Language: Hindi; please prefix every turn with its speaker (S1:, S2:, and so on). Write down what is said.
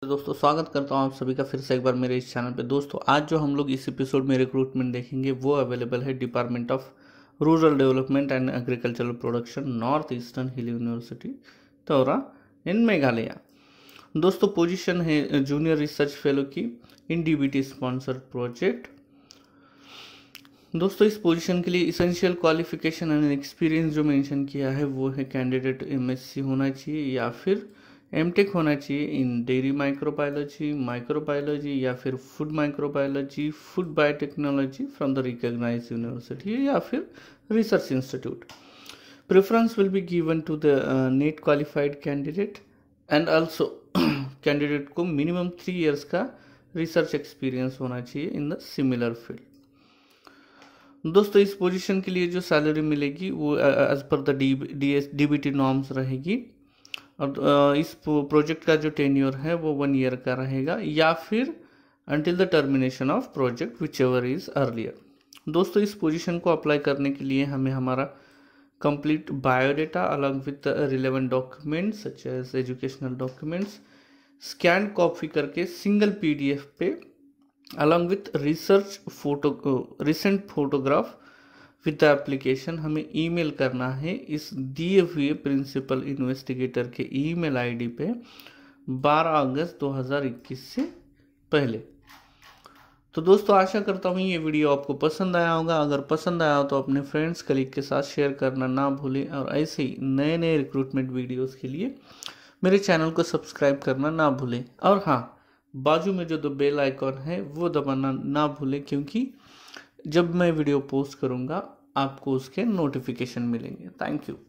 S1: तो दोस्तों स्वागत करता हूँ आप सभी का फिर से एक बार मेरे इस चैनल पे दोस्तों आज जो हम लोग इस एपिसोड में रिक्रूटमेंट देखेंगे वो अवेलेबल है department of rural development and agricultural production north eastern hill university Tura in Meghalaya दोस्तों पोजीशन है जूनियर रिसर्च फेलो की in D B T sponsored project दोस्तों इस पोजीशन के लिए इसेंशियल क्वालिफिकेशन एंड एक्सपीरियंस जो मेंशन किया है वो है कैंडिडेट एमएससी होना चाहिए या फिर एमटेक होना चाहिए इन डेयरी माइक्रोबायोलॉजी माइक्रोबायोलॉजी या फिर food microbiology food biotechnology from the recognise university या फिर research institute preference will be given to the NET qualified candidate and also candidate को मिनिमम थ्री ईयर्स का रिसर्च एक्सपीरियंस होना चाहिए इन द सिमिलर फील्ड दोस्तों इस पोजीशन के लिए जो सैलरी मिलेगी वो एज पर the D D S D B T norms रहेगी और इस प्रोजेक्ट का जो टेन्योर है वो वन ईयर का रहेगा या फिर until the termination of project whichever is earlier दोस्तों इस पोजीशन को अप्लाई करने के लिए हमें हमारा complete biodata along with relevant documents such as educational documents scan copy करके सिंगल पीडीएफ पे along with research photo recent photograph with application हमें ईमेल करना है इस दिए हुए प्रिंसिपल इन्वेस्टिगेटर के ईमेल आईडी पे 12 अगस्त 2021 से पहले तो दोस्तों आशा करता हूँ ये वीडियो आपको पसंद आया होगा अगर पसंद आया हो तो अपने फ्रेंड्स कलीग के साथ शेयर करना ना भूलें और ऐसे ही नए नए रिक्रूटमेंट वीडियोस के लिए मेरे चैनल को सब्सक्राइब करना ना भूलें और हाँ बाजू में जो दो बेल आइकॉन है वो दबाना ना भूलें क्योंकि जब मैं वीडियो पोस्ट करूँगा आपको उसके नोटिफिकेशन मिलेंगे थैंक यू